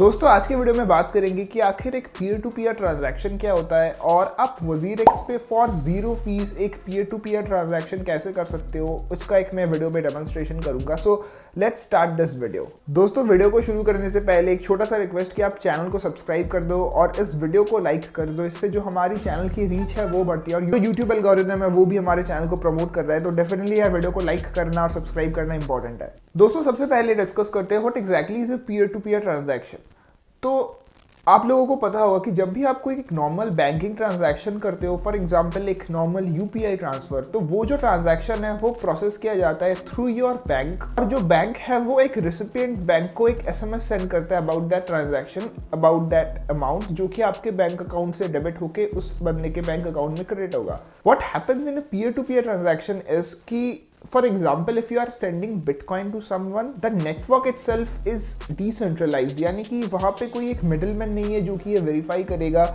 दोस्तों आज के वीडियो में बात करेंगे कि आखिर एक पीयर टू पीयर ट्रांजैक्शन क्या होता है और आप वजीर एक्स पे फॉर जीरो फीस एक पीयर टू पीयर ट्रांजैक्शन कैसे कर सकते हो उसका एक मैं वीडियो में डेमोन्स्ट्रेशन करूंगा so let's start this video दोस्तों वीडियो को शुरू करने से पहले एक छोटा सा रिक्वेस्ट कि आप चैनल को सब्सक्राइब कर दो और इस वीडियो को लाइक कर दो इससे जो हमारी चैनल की रीच है वो बढ़ती है और जो यूट्यूब एल्गोरिदम है वो भी हमारे चैनल को प्रमोट कर रहा है तो डेफिनेटली यह वीडियो को लाइक करना और सब्सक्राइब करना इंपॉर्टेंट है दोस्तों सबसे पहले डिस्कस करते हैं what exactly is a peer to peer transaction तो आप लोगों को पता होगा कि जब भी आप कोई एक नॉर्मल बैंकिंग ट्रांजैक्शन करते हो फॉर एग्जांपल एक नॉर्मल यूपीआई ट्रांसफर तो वो जो ट्रांजैक्शन है वो प्रोसेस किया जाता है थ्रू योर बैंक और जो बैंक है वो एक रिसिपियंट बैंक को एक एसएमएस सेंड करता है about that transaction about that amount जो कि आपके बैंक अकाउंट से डेबिट होकर उस बंदे के बैंक अकाउंट में क्रेडिट होगा what happens in peer to peer transaction is की for example if you are sending bitcoin to someone the network itself is decentralized यानी कि वहाँ पे कोई एक middleman नहीं है जो कि ये verify करेगा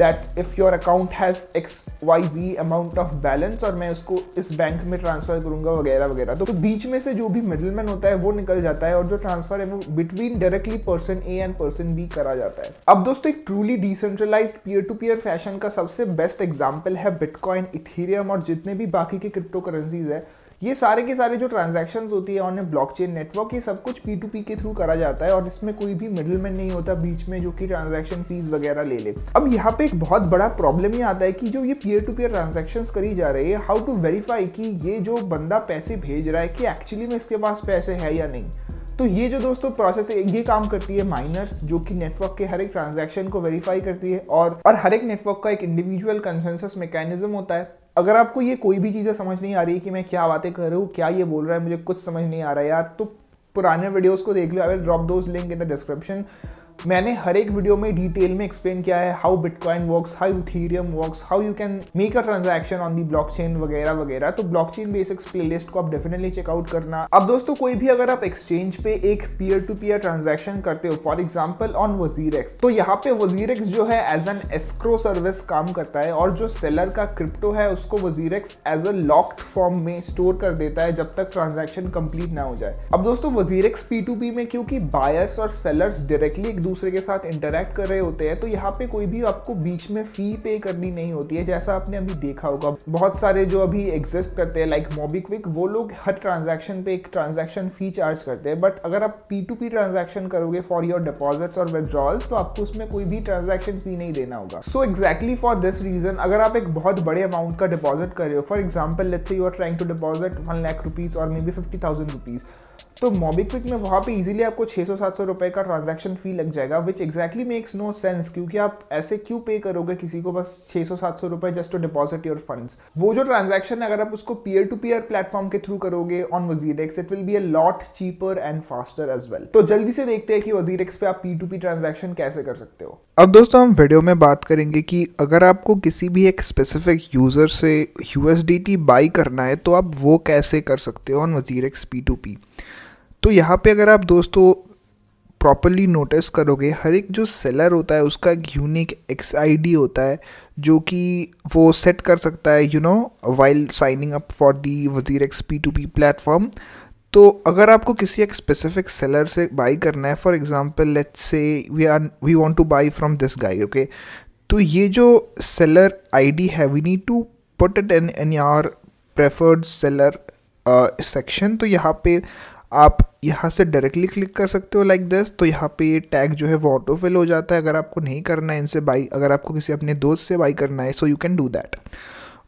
that if your account has x y z amount of balance और मैं उसको इस बैंक में ट्रांसफ़र करूँगा वगैरह वगैरह तो, तो बीच में से जो भी मिडलमैन होता है वो निकल जाता है और जो ट्रांसफ़र है वो between directly person A and person B करा जाता है अब दोस्तों एक truly decentralize peer to peer fashion का सबसे बेस्ट एग्जाम्पल है बिटकॉइन इथीरियम और जितने भी बाकी के क्रिप्टो करेंसीज है ये सारे के सारे जो ट्रांजेक्शन होती है ऑन ए चेन नेटवर्क ये सब कुछ पी टू पी के थ्रू करा जाता है और इसमें कोई भी मैन नहीं होता बीच में जो कि ट्रांजेक्शन फीस वगैरह ले ले अब यहाँ पे एक बहुत बड़ा प्रॉब्लम ये आता है कि जो ये पीयर टू पीयर ट्रांजेक्शन करी जा रही है हाउ टू वेरीफाई कि ये जो बंदा पैसे भेज रहा है कि एक्चुअली में इसके पास पैसे है या नहीं तो ये जो दोस्तों प्रोसेस है ये काम करती है माइनर्स जो कि नेटवर्क के हर एक ट्रांजैक्शन को वेरीफाई करती है और और हर एक नेटवर्क का एक इंडिविजुअल कंसेंसस मैकेनिज्म होता है अगर आपको ये कोई भी चीज़ें समझ नहीं आ रही कि मैं क्या बातें कर रहा हूँ क्या ये बोल रहा है मुझे कुछ समझ नहीं आ रहा है यार तो पुराने वीडियोस को देख लो I will drop those link in the description मैंने हर एक वीडियो में डिटेल में एक्सप्लेन किया है how bitcoin works how Ethereum works how you can make a transaction on the blockchain वगैरह वगैरह तो ब्लॉकचेन बेसिक्स प्लेलिस्ट को आप डेफिनेटली चेकआउट करना अब दोस्तों कोई भी अगर आप एक्सचेंज पे एक पीयर टू पीयर ट्रांजेक्शन करते हो फॉर एग्जाम्पल ऑन वजीर तो यहाँ पे वजीर जो है एज एन एस्क्रो सर्विस काम करता है और जो सेलर का क्रिप्टो है उसको WazirX as a locked form में स्टोर कर देता है जब तक ट्रांजेक्शन कंप्लीट ना हो जाए अब दोस्तों वजीर पी टू पी में क्योंकि बायर्स और सेलर्स डायरेक्टली एक दूसरे के साथ इंटरेक्ट कर रहे होते हैं तो यहाँ पे कोई भी आपको बीच में फ़ी पे करनी नहीं होती है जैसा आपने अभी देखा होगा बहुत सारे जो अभी एग्जिस्ट करते हैं लाइक मोबीक्विक वो लोग हर ट्रांजेक्शन पे एक ट्रांजेक्शन फ़ी चार्ज करते हैं बट अगर आप पी टू पी ट्रांजेक्शन करोगे फॉर योर डिपॉजिट्स और विद्रॉल्स तो आपको उसमें कोई भी ट्रांजेक्शन फ़ी नहीं देना होगा so exactly for this reason अगर आप एक बहुत बड़े अमाउंट का डिपॉजिट कर रहे हो for example let say you are trying to deposit one lakh rupees और maybe fifty thousand rupees तो मोबीक्विक में वहाँ पे इजीली आपको 600-700 रुपए का ट्रांजैक्शन फ़ी लग जाएगा which exactly makes no sense क्योंकि आप ऐसे क्यों पे करोगे किसी को बस 600-700 रुपए just to deposit your funds वो जो ट्रांजैक्शन है अगर आप उसको पीयर टू पीयर प्लेटफॉर्म के थ्रू करोगे on WazirX it will be a lot cheaper and faster as well तो जल्दी से देखते हैं कि वजीर एक्स पे आप पी टू पी ट्रांजेक्शन कैसे कर सकते हो अब दोस्तों हम वीडियो में बात करेंगे कि अगर आपको किसी भी एक स्पेसिफिक यूज़र से यूएसडीटी बाई करना है तो आप वो कैसे कर सकते हो ऑन वजीर एक्स पी टू पी तो यहाँ पे अगर आप दोस्तों प्रॉपरली नोटिस करोगे हर एक जो सेलर होता है उसका एक यूनिक एक्स आई होता है जो कि वो सेट कर सकता है you know while signing up for the वजीर x P to P platform तो अगर आपको किसी एक स्पेसिफिक सेलर से बाई करना है for example let's say we are we want to buy from this guy okay तो ये जो सेलर आई डी है we need to put it in in your preferred seller section तो यहाँ पे आप यहाँ से डायरेक्टली क्लिक कर सकते हो लाइक दिस तो यहाँ पे ये टैग जो है वो ऑटो फिल हो जाता है अगर आपको नहीं करना है इनसे बाई अगर आपको किसी अपने दोस्त से बाई करना है so you can do that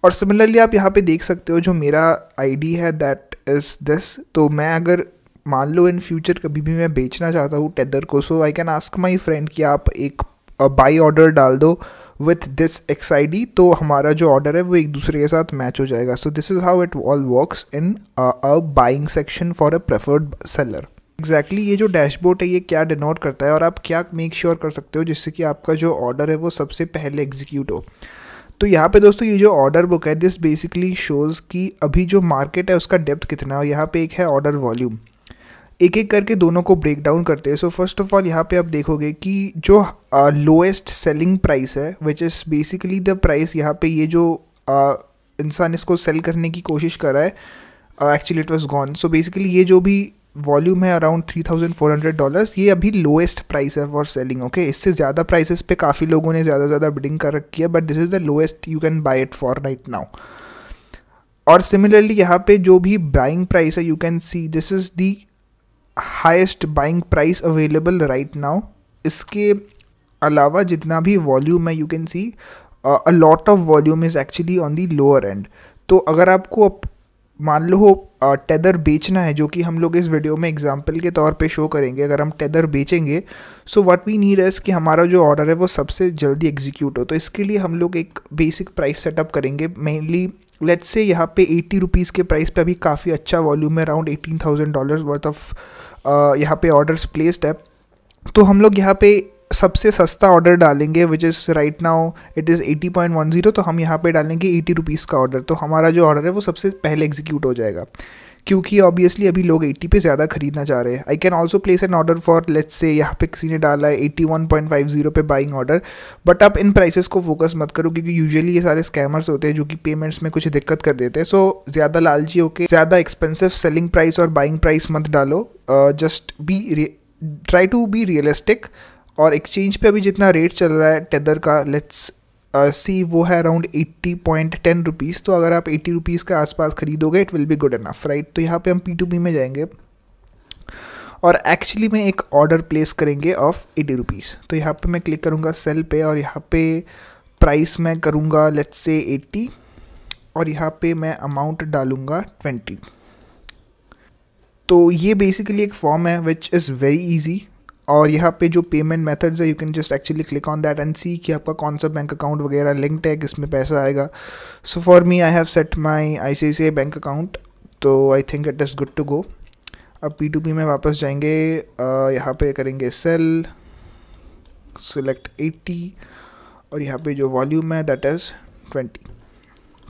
और सिमिलरली आप यहाँ पे देख सकते हो जो मेरा आईडी है दैट इज़ दिस तो मैं अगर मान लो इन फ्यूचर कभी भी मैं बेचना चाहता हूँ टेदर को so I can ask my friend कि आप एक बाई ऑर्डर डाल दो विथ दिस एक्स आई डी तो हमारा जो ऑर्डर है वो एक दूसरे के साथ मैच हो जाएगा so this is how it all works in a buying section for a preferred seller exactly ये जो डैशबोर्ड है ये क्या डिनोट करता है और आप क्या मेक श्योर sure कर सकते हो जिससे कि आपका जो ऑर्डर है वो सबसे पहले एग्जीक्यूट हो तो यहाँ पे दोस्तों ये जो ऑर्डर बुक है दिस बेसिकली शोज़ कि अभी जो मार्केट है उसका डेप्थ कितना है यहाँ पे एक है ऑर्डर वॉल्यूम एक एक करके दोनों को ब्रेक डाउन करते हैं सो फर्स्ट ऑफ ऑल यहाँ पे आप देखोगे कि जो लोएस्ट सेलिंग प्राइस है which is basically the price यहाँ पे ये जो uh, इंसान इसको सेल करने की कोशिश कर रहा है actually it was gone so basically ये जो भी वॉल्यूम है around three thousand four hundred dollars ये अभी लोएस्ट प्राइस है फॉर सेलिंग ओके इससे ज़्यादा प्राइसेस पे काफ़ी लोगों ने ज़्यादा ज़्यादा बिडिंग कर रखी है but this is the lowest you can buy it for right now और सिमिलरली यहाँ पे जो भी बाइंग प्राइस है you can see this is the highest buying price available right now इसके अलावा जितना भी वॉल्यूम है you can see a lot of volume is actually on the lower end तो अगर आपको मान लो टेदर uh, बेचना है जो कि हम लोग इस वीडियो में एग्जाम्पल के तौर पे शो करेंगे अगर हम टेदर बेचेंगे so what we need is कि हमारा जो ऑर्डर है वो सबसे जल्दी एग्जीक्यूट हो तो इसके लिए हम लोग एक बेसिक प्राइस सेटअप करेंगे मेनली लेट से यहाँ पे एट्टी रुपीज़ के प्राइस पे अभी काफ़ी अच्छा वॉल्यूम है around eighteen thousand dollars worth of यहाँ पे ऑर्डर्स प्लेस्ड है तो हम लोग यहाँ पे सबसे सस्ता ऑर्डर डालेंगे which is right now it is eighty point one zero तो हम यहाँ पे डालेंगे एटी रुपीज़ का ऑर्डर तो हमारा जो ऑर्डर है वो सबसे पहले एग्जीक्यूट हो जाएगा क्योंकि ऑब्वियसली अभी लोग 80 पे ज़्यादा खरीदना चाह रहे हैं I can also place an order for let's say यहाँ पे किसी ने डाला है 81.50 पे बाइंग ऑर्डर बट आप इन प्राइसेस को फोकस मत करो क्योंकि यूजुअली ये सारे स्कैमर्स होते हैं जो कि पेमेंट्स में कुछ दिक्कत कर देते हैं सो so, ज़्यादा लालची होकर ज़्यादा एक्सपेंसिव सेलिंग प्राइस और बाइंग प्राइस मत डालो just be try to be realistic और एक्सचेंज पे अभी जितना रेट चल रहा है टेदर का लेट्स सी वो है around eighty point ten rupees तो अगर आप एट्टी रुपीज़ के आसपास खरीदोगे it will be good enough right तो यहाँ पे हम पी टू पी में जाएंगे और एक्चुअली में एक ऑर्डर प्लेस करेंगे ऑफ एटी रुपीज़ तो यहाँ पे मैं क्लिक करूँगा सेल पे और यहाँ पे प्राइस मैं करूँगा लेट्स से एट्टी और यहाँ पे मैं अमाउंट डालूँगा ट्वेंटी तो ये बेसिकली एक फॉर्म है विच इज़ वेरी ईजी और यहाँ पे जो पेमेंट मेथड्स है you can just actually click on that and see कि आपका कौन सा बैंक अकाउंट वगैरह लिंक्ड है किसमें पैसा आएगा so for me I have set my I bank account तो I think it is good to go अब पी टू पी में वापस जाएंगे यहाँ पे करेंगे सेल सेलेक्ट एट्टी और यहाँ पे जो वॉल्यूम है दैट इज़ ट्वेंटी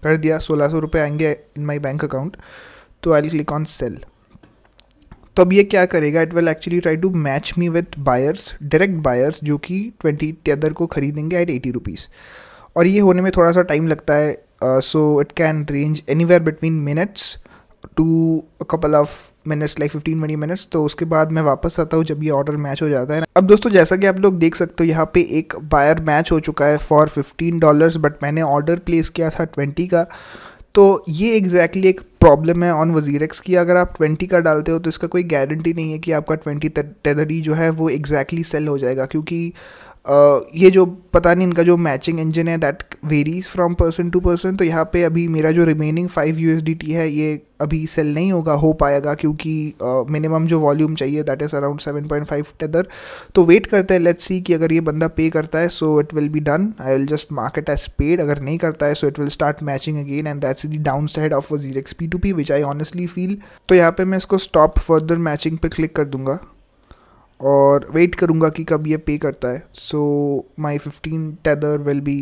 कर दिया सोलह सौ रुपये आएंगे इन माई बैंक अकाउंट तो आई क्लिक ऑन सेल तो अब ये क्या करेगा it will actually try to match me with buyers direct buyers जो कि ट्वेंटी टेदर को खरीदेंगे एट एटी रुपीज़ और ये होने में थोड़ा सा टाइम लगता है so it can range any between minutes to couple of minutes like fifteen twenty minutes तो उसके बाद मैं वापस आता हूँ जब ये ऑर्डर मैच हो जाता है अब दोस्तों जैसा कि आप लोग देख सकते हो यहाँ पे एक बायर मैच हो चुका है फॉर फिफ्टीन डॉलर्स बट मैंने ऑर्डर प्लेस किया था ट्वेंटी का तो ये एग्जैक्टली exactly एक प्रॉब्लम है ऑन वजीरेक्स की अगर आप ट्वेंटी का डालते हो तो इसका कोई गारंटी नहीं है कि आपका ट्वेंटी टेदर ही जो है वो एग्जैक्टली exactly सेल हो जाएगा क्योंकि ये जो पता नहीं इनका जो मैचिंग इंजन है that varies from person to person तो यहाँ पे अभी मेरा जो रिमेनिंग फाइव यू है ये अभी सेल नहीं होगा हो पाएगा क्योंकि मिनिमम uh, जो वॉल्यूम चाहिए that is around seven point five tether तो वेट करते हैं लेट्स सी कि अगर ये बंदा पे करता है so it will be done I will just market as paid अगर नहीं करता है so it will start matching again and that's the downside of वजीर x P to P which I honestly feel तो यहाँ पे मैं इसको स्टॉप फर्दर मैचिंग पे क्लिक कर दूंगा और वेट करूँगा कि कब ये पे करता है so my fifteen tether will be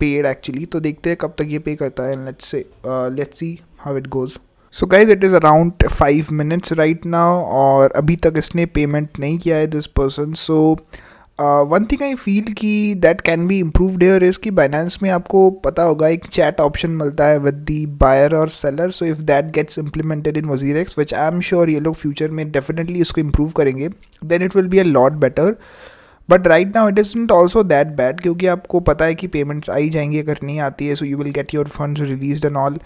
paid actually तो देखते हैं कब तक ये पे करता है let's say let's see how it goes so guys it is around five minutes right now और अभी तक इसने पेमेंट नहीं किया है this person so so, one thing I feel कि that can be improve there is कि Binance में आपको पता होगा एक चैट ऑप्शन मिलता है विद दी बायर और seller so if that gets implemented in WazirX which I am sure ये लोग फ्यूचर में डेफिनेटली इसको इम्प्रूव करेंगे then it will be a lot better but right now it is not also that bad क्योंकि आपको पता है कि पेमेंट्स आई जाएंगी अगर नहीं आती है so you will get your fund release and all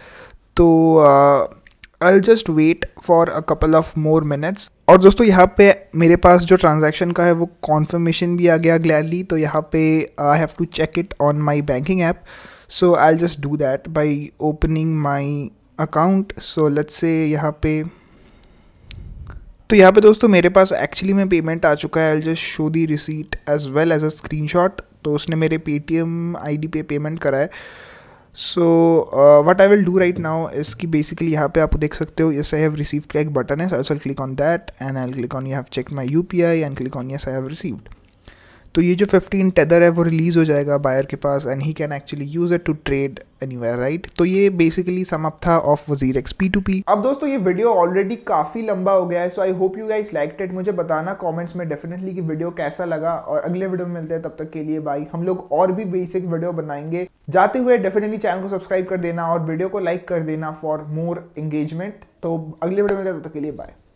तो uh, I just wait for a couple of more minutes और दोस्तों यहाँ पे मेरे पास जो ट्रांजेक्शन का है वो कॉन्फर्मेशन भी आ गया ग्लैडली तो यहाँ पे I have to check it on my banking app so I just do that by opening my account so let's say यहाँ पे तो यहाँ पे दोस्तों मेरे पास एक्चुअली में पेमेंट आ चुका है I just show the receipt as well as a screenshot तो उसने मेरे पेटीएम आईडी पे पेमेंट करा है so what I will do right now इसकी बेसिकली यहाँ पे आप देख सकते हो यस आई हैव रिसीव का एक बटन है so I click on that and I click on you have check my U P I and click on yes I have received तो ये जो फिफ्टीन टेदर है वो रिलीज़ हो जाएगा बायर के पास and he can actually use it to trade any right तो ये बेसिकली समअप था ऑफ वजीर एक्स पी टू पी अब दोस्तों ये वीडियो ऑलरेडी काफ़ी लंबा हो गया है so I hope you guys like it मुझे बताना कॉमेंट्स में डेफिनेटली कि वीडियो कैसा लगा और अगले वीडियो में मिलते हैं तब तक के लिए बाई हम लोग और भी बेसिक वीडियो बनाएंगे जाते हुए डेफिनेटली चैनल को सब्सक्राइब कर देना और वीडियो को लाइक कर देना फॉर मोर एंगेजमेंट तो अगले वीडियो में मिलते हैं तब तक के लिए बाय